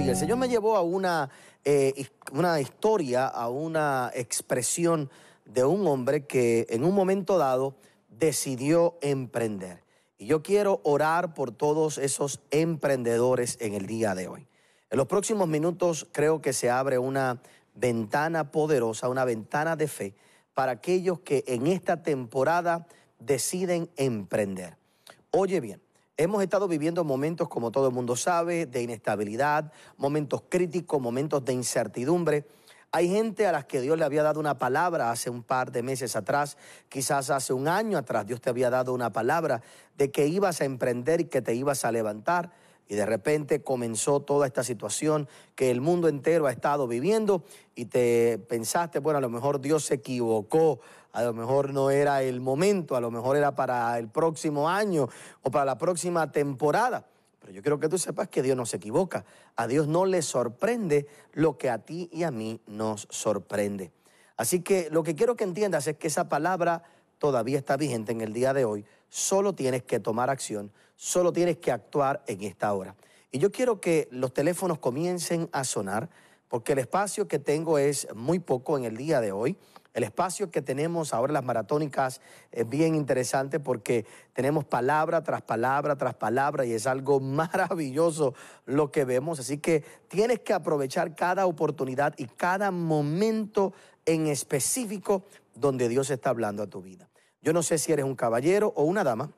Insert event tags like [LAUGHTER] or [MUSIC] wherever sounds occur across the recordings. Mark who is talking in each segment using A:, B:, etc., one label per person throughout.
A: Y El Señor me mm. llevó a una, eh, una historia, a una expresión de un hombre que en un momento dado decidió emprender. Y yo quiero orar por todos esos emprendedores en el día de hoy. En los próximos minutos creo que se abre una ventana poderosa, una ventana de fe para aquellos que en esta temporada deciden emprender. Oye bien, Hemos estado viviendo momentos, como todo el mundo sabe, de inestabilidad, momentos críticos, momentos de incertidumbre. Hay gente a las que Dios le había dado una palabra hace un par de meses atrás, quizás hace un año atrás Dios te había dado una palabra de que ibas a emprender y que te ibas a levantar. Y de repente comenzó toda esta situación que el mundo entero ha estado viviendo y te pensaste, bueno, a lo mejor Dios se equivocó, a lo mejor no era el momento, a lo mejor era para el próximo año o para la próxima temporada. Pero yo quiero que tú sepas que Dios no se equivoca. A Dios no le sorprende lo que a ti y a mí nos sorprende. Así que lo que quiero que entiendas es que esa palabra todavía está vigente en el día de hoy. Solo tienes que tomar acción, solo tienes que actuar en esta hora. Y yo quiero que los teléfonos comiencen a sonar porque el espacio que tengo es muy poco en el día de hoy. El espacio que tenemos ahora las maratónicas es bien interesante porque tenemos palabra tras palabra tras palabra y es algo [LAUGHS] maravilloso lo que vemos. Así que tienes que aprovechar cada oportunidad y cada momento en específico donde Dios está hablando a tu vida. Yo no sé si eres un caballero o una dama,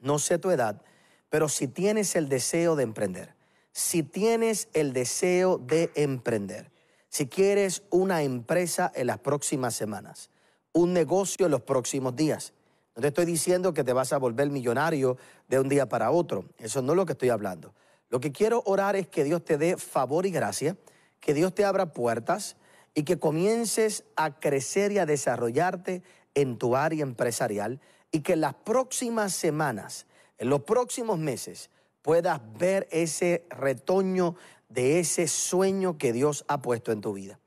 A: no sé tu edad, pero si tienes el deseo de emprender, si tienes el deseo de emprender, si quieres una empresa en las próximas semanas, un negocio en los próximos días, no te estoy diciendo que te vas a volver millonario de un día para otro. Eso no es lo que estoy hablando. Lo que quiero orar es que Dios te dé favor y gracia, que Dios te abra puertas y que comiences a crecer y a desarrollarte en tu área empresarial y que en las próximas semanas, en los próximos meses, puedas ver ese retoño de ese sueño que Dios ha puesto en tu vida.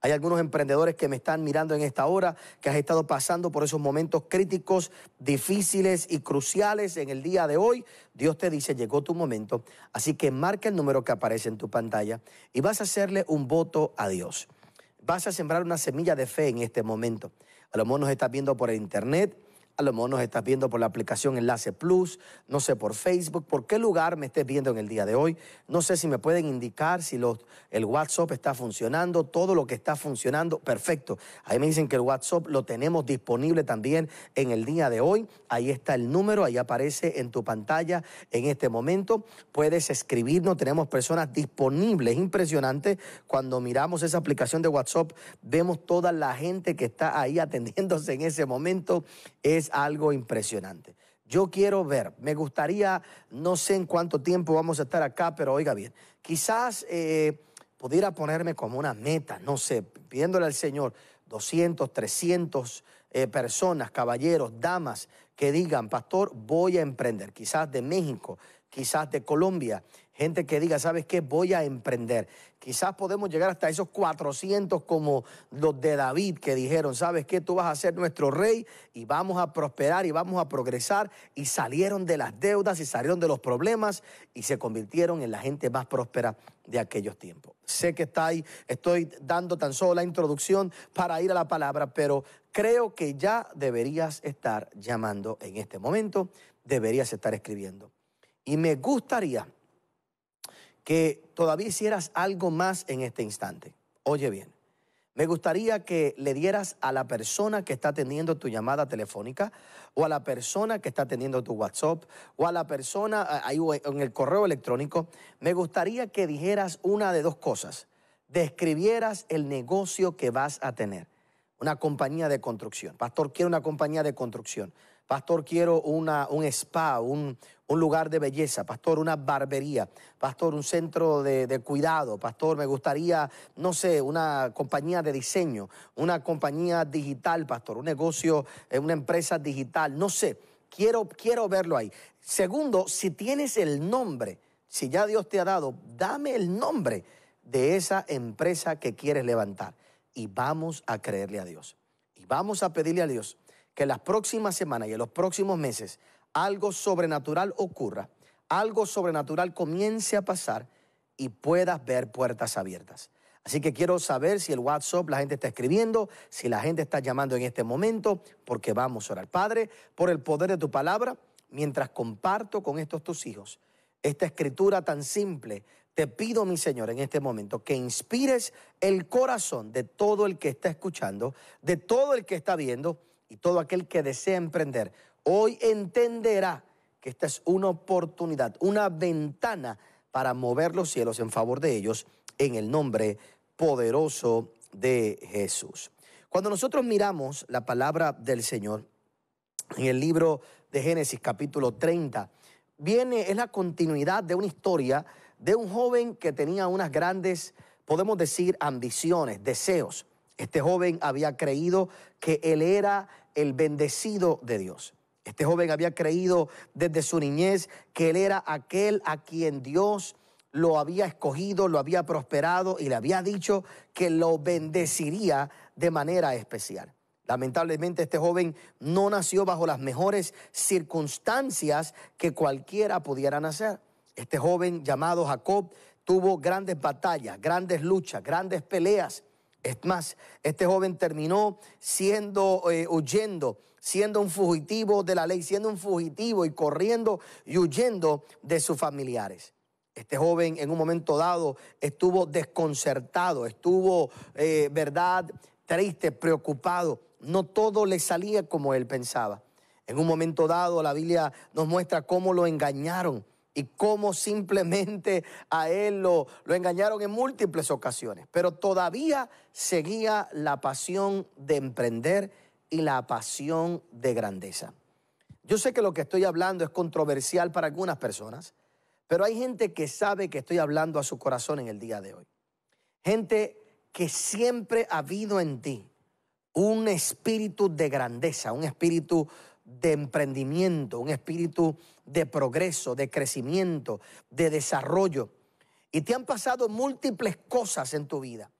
A: Hay algunos emprendedores que me están mirando en esta hora, que has estado pasando por esos momentos críticos, difíciles y cruciales en el día de hoy. Dios te dice, llegó tu momento. Así que marca el número que aparece en tu pantalla y vas a hacerle un voto a Dios. Vas a sembrar una semilla de fe en este momento. A lo mejor nos estás viendo por el internet, a lo mejor nos estás viendo por la aplicación Enlace Plus, no sé, por Facebook, por qué lugar me estés viendo en el día de hoy. No sé si me pueden indicar si los, el WhatsApp está funcionando, todo lo que está funcionando, perfecto. Ahí me dicen que el WhatsApp lo tenemos disponible también en el día de hoy. Ahí está el número, ahí aparece en tu pantalla en este momento. Puedes escribirnos, tenemos personas disponibles, impresionante. Cuando miramos esa aplicación de WhatsApp, vemos toda la gente que está ahí [LAUGHS] atendiéndose en ese momento. Es algo impresionante. Yo quiero ver, me gustaría, no sé en cuánto tiempo vamos a estar acá, pero oiga bien, quizás eh, pudiera ponerme como una meta, no sé, pidiéndole al Señor 200, 300 eh, personas, caballeros, damas, que digan, pastor, voy a emprender, quizás de México, quizás de Colombia, gente que diga, ¿sabes qué? Voy a emprender. Quizás podemos llegar hasta esos 400 como los de David que dijeron, ¿sabes qué? Tú vas a ser nuestro rey y vamos a prosperar y vamos a progresar. Y salieron de las deudas y salieron de los problemas y se convirtieron en la gente más próspera de aquellos tiempos. Sé que está estoy dando tan solo la introducción para ir a la palabra, pero creo que ya deberías estar llamando en este momento, deberías estar escribiendo. Y me gustaría que todavía hicieras algo más en este instante. Oye bien, me gustaría que le dieras a la persona que está atendiendo tu llamada telefónica o a la persona que está atendiendo tu WhatsApp o a la persona ahí en el correo electrónico, me gustaría que dijeras una de dos cosas. Describieras el negocio que vas a tener. Una compañía de construcción. Pastor, quiero una compañía de construcción. Pastor, quiero una, un spa, un, lugar de belleza, pastor, una barbería, pastor, un centro de, cuidado, pastor, me gustaría, no sé, una compañía de diseño, una compañía digital, pastor, un negocio, eh, una empresa digital, no sé, quiero, quiero verlo ahí. Segundo, si tienes el nombre, si ya Dios te ha dado, dame el nombre de esa empresa que quieres levantar y vamos a creerle a Dios y vamos a pedirle a Dios que en las próximas semanas y en los próximos meses algo sobrenatural ocurra, algo sobrenatural comience a pasar y puedas ver puertas abiertas. Así que quiero saber si el WhatsApp la gente está escribiendo, si la gente está llamando en este momento, porque vamos a orar. Padre, por el poder de tu palabra, mientras comparto con estos tus hijos esta escritura tan simple, te pido, mi Señor, en este momento, que inspires el corazón de todo el que está escuchando, de todo el que está viendo y todo aquel que desea emprender hoy entenderá que esta es una oportunidad, una ventana para mover los cielos en favor de ellos en el nombre poderoso de Jesús. Cuando nosotros miramos la palabra del Señor en el libro de Génesis capítulo 30, viene, es la continuidad de una historia de un joven que tenía unas grandes, podemos decir, ambiciones, deseos. Este joven había creído que él era el bendecido de Dios. Este joven había creído desde su niñez que él era aquel a quien Dios lo había escogido, lo había prosperado y le había dicho que lo bendeciría de manera especial. Lamentablemente este joven no nació bajo las mejores circunstancias que cualquiera pudiera nacer. Este joven llamado Jacob tuvo grandes batallas, grandes luchas, grandes peleas. Es más, este joven terminó siendo, eh, huyendo, siendo un fugitivo de la ley, siendo un fugitivo y corriendo y huyendo de sus familiares. Este joven en un momento dado estuvo desconcertado, estuvo, eh, ¿verdad?, triste, preocupado. No todo le salía como él pensaba. En un momento dado la Biblia nos muestra cómo lo engañaron y cómo simplemente a él lo, engañaron en múltiples ocasiones. Pero todavía seguía la pasión de emprender y la pasión de grandeza. Yo sé que lo que estoy hablando es controversial para algunas personas, pero hay gente que sabe que estoy hablando a su corazón en el día de hoy. Gente que siempre ha habido en ti un espíritu de grandeza, un espíritu de emprendimiento, un espíritu de progreso, de crecimiento, de desarrollo. Y te han pasado múltiples cosas en tu vida.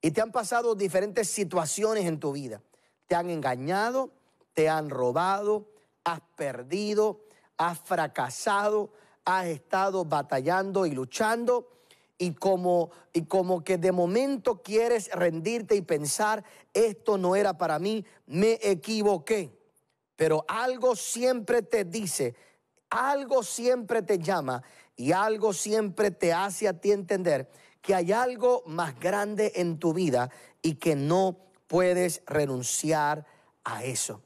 A: Y te han pasado diferentes situaciones en tu vida. Te han engañado, te han robado, has perdido, has fracasado, has estado batallando y luchando. Y como, y como que de momento quieres rendirte y pensar, esto no era para mí, me equivoqué pero algo siempre te dice, algo siempre te llama y algo siempre te hace a ti entender que hay algo más grande en tu vida y que no puedes renunciar a eso.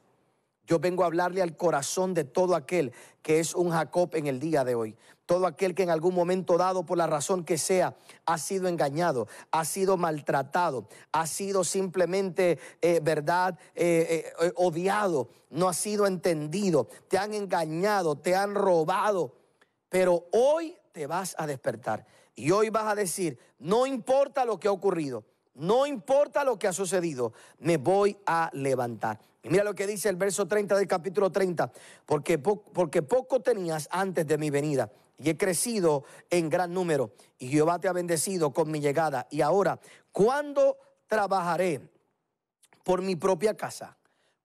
A: Yo vengo a hablarle al corazón de todo aquel que es un Jacob en el día de hoy. Todo aquel que en algún momento dado, por la razón que sea, ha sido engañado, ha sido maltratado, ha sido simplemente, eh, ¿verdad?, eh, eh, odiado, no ha sido entendido, te han engañado, te han robado. Pero hoy te vas a despertar y hoy vas a decir, no importa lo que ha ocurrido. No importa lo que ha sucedido, me voy a levantar. Y mira lo que dice el verso 30 del capítulo 30, porque, porque poco tenías antes de mi venida y he crecido en gran número y Jehová te ha bendecido con mi llegada. Y ahora, ¿cuándo trabajaré por mi propia casa?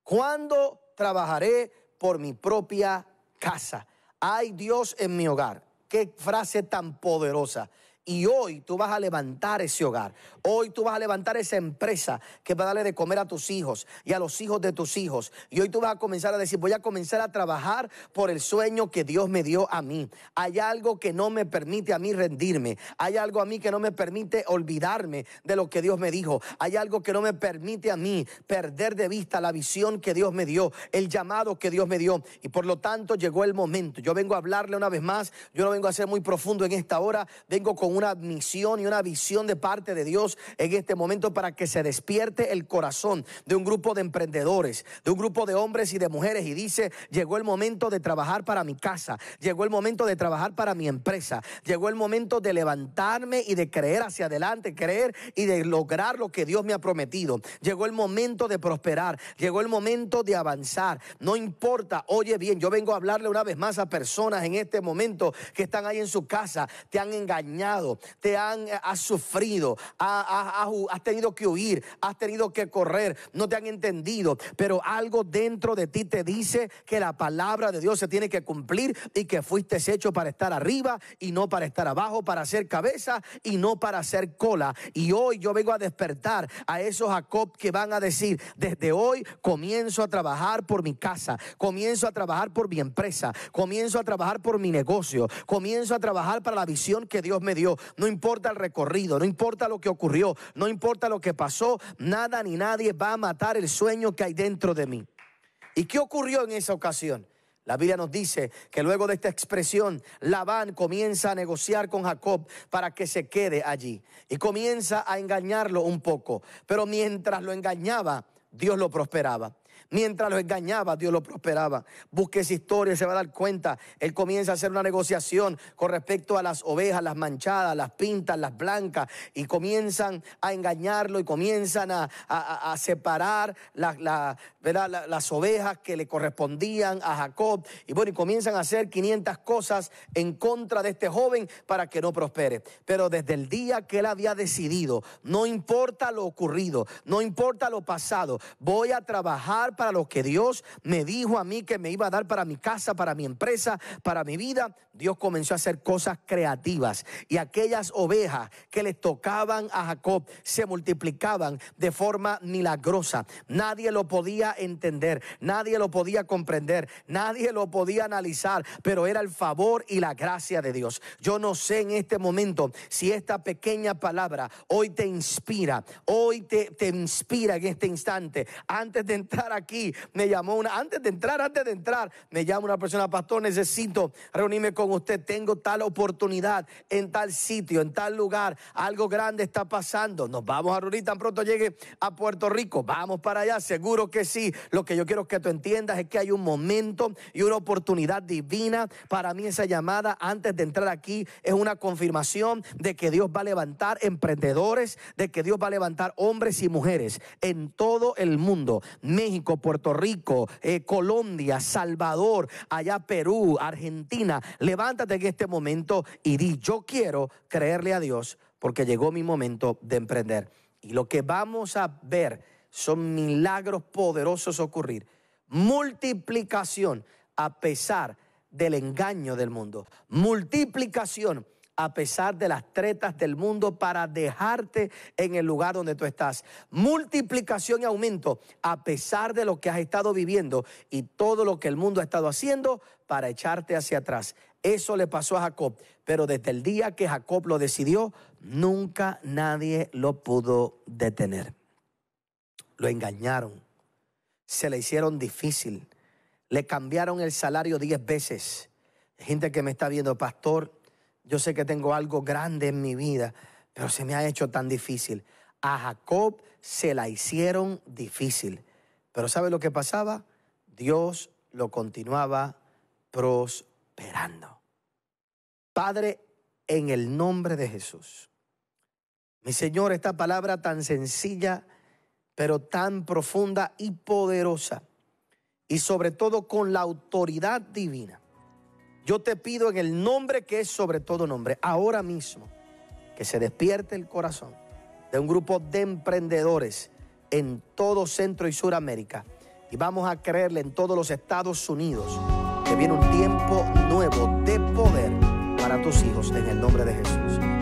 A: ¿Cuándo trabajaré por mi propia casa? Hay Dios en mi hogar. Qué frase tan poderosa. Y hoy tú vas a levantar ese hogar. Hoy tú vas a levantar esa empresa que va a darle de comer a tus hijos y a los hijos de tus hijos. Y hoy tú vas a comenzar a decir, voy a comenzar a trabajar por el sueño que Dios me dio a mí. Hay algo que no me permite a mí rendirme. Hay algo a mí que no me permite olvidarme de lo que Dios me dijo. Hay algo que no me permite a mí perder de vista la visión que Dios me dio, el llamado que Dios me dio. Y por lo tanto llegó el momento. Yo vengo a hablarle una vez más. Yo no vengo a ser muy profundo en esta hora. Vengo con una misión y una visión de parte de Dios en este momento para que se despierte el corazón de un grupo de emprendedores, de un grupo de hombres y de mujeres y dice, llegó el momento de trabajar para mi casa, llegó el momento de trabajar para mi empresa, llegó el momento de levantarme y de creer hacia adelante, creer y de lograr lo que Dios me ha prometido. Llegó el momento de prosperar, llegó el momento de avanzar. No importa, oye bien, yo vengo a hablarle una vez más a personas en este momento que están ahí en su casa, te han engañado te han, eh, has sufrido, has, has tenido que huir, has tenido que correr, no te han entendido, pero algo dentro de ti te dice que la palabra de Dios se tiene que cumplir y que fuiste hecho para estar arriba y no para estar abajo, para hacer cabeza y no para hacer cola. Y hoy yo vengo a despertar a esos Jacob que van a decir, desde hoy comienzo a trabajar por mi casa, comienzo a trabajar por mi empresa, comienzo a trabajar por mi negocio, comienzo a trabajar para la visión que Dios me dio, no importa el recorrido, no importa lo que ocurrió, no importa lo que pasó, nada ni nadie va a matar el sueño que hay dentro de mí. ¿Y qué ocurrió en esa ocasión? La Biblia nos dice que luego de esta expresión, Labán comienza a negociar con Jacob para que se quede allí y comienza a engañarlo un poco. Pero mientras lo engañaba, Dios lo prosperaba. Mientras lo engañaba, Dios lo prosperaba. Busque esa historia, se va a dar cuenta. Él comienza a hacer una negociación con respecto a las ovejas, las manchadas, las pintas, las blancas, y comienzan a engañarlo y comienzan a, a, separar las ovejas que le correspondían a Jacob. Y bueno, y comienzan a hacer 500 cosas en contra de este joven para que no prospere. Pero desde el día que él había decidido, no importa lo ocurrido, no importa lo pasado, voy a trabajar para a lo que Dios me dijo a mí que me iba a dar para mi casa, para mi empresa, para mi vida, Dios comenzó a hacer cosas creativas. Y aquellas ovejas que les tocaban a Jacob se multiplicaban de forma milagrosa. Nadie lo podía entender, nadie lo podía comprender, nadie lo podía analizar, pero era el favor y la gracia de Dios. Yo no sé en este momento si esta pequeña palabra hoy te inspira, hoy te inspira en este instante. Antes de entrar a aquí. Me llamó una, antes de entrar, antes de entrar, me llama una persona, pastor, necesito reunirme con usted. Tengo tal oportunidad en tal sitio, en tal lugar. Algo grande está pasando. Nos vamos a reunir tan pronto llegue a Puerto Rico. Vamos para allá, seguro que sí. Lo que yo quiero que tú entiendas es que hay un momento y una oportunidad divina. Para mí esa llamada antes de entrar aquí es una confirmación de que Dios va a levantar emprendedores, de que Dios va a levantar hombres y mujeres en todo el mundo. México Puerto Rico, eh, Colombia, Salvador, allá Perú, Argentina. Levántate en este momento y di, yo quiero creerle a Dios porque llegó mi momento de emprender. Y lo que vamos a ver son milagros poderosos ocurrir. Multiplicación a pesar del engaño del mundo. Multiplicación a pesar de las tretas del mundo para dejarte en el lugar donde tú estás. Multiplicación y aumento a pesar de lo que has estado viviendo y todo lo que el mundo ha estado haciendo para echarte hacia atrás. Eso le pasó a Jacob, pero desde el día que Jacob lo decidió, nunca nadie lo pudo detener. Lo engañaron, se le hicieron difícil, le cambiaron el salario diez veces. Gente que me está viendo, pastor, yo sé que tengo algo grande en mi vida, pero se me ha hecho tan difícil. A Jacob se la hicieron difícil. Pero ¿sabe lo que pasaba? Dios lo continuaba prosperando. Padre, en el nombre de Jesús. Mi Señor, esta palabra tan sencilla, pero tan profunda y poderosa, y sobre todo con la autoridad divina, yo te pido en el nombre que es sobre todo nombre, ahora mismo, que se despierte el corazón de un grupo de emprendedores en todo Centro y Suramérica. Y vamos a creerle en todos los Estados Unidos que viene un tiempo nuevo de poder para tus hijos en el nombre de Jesús.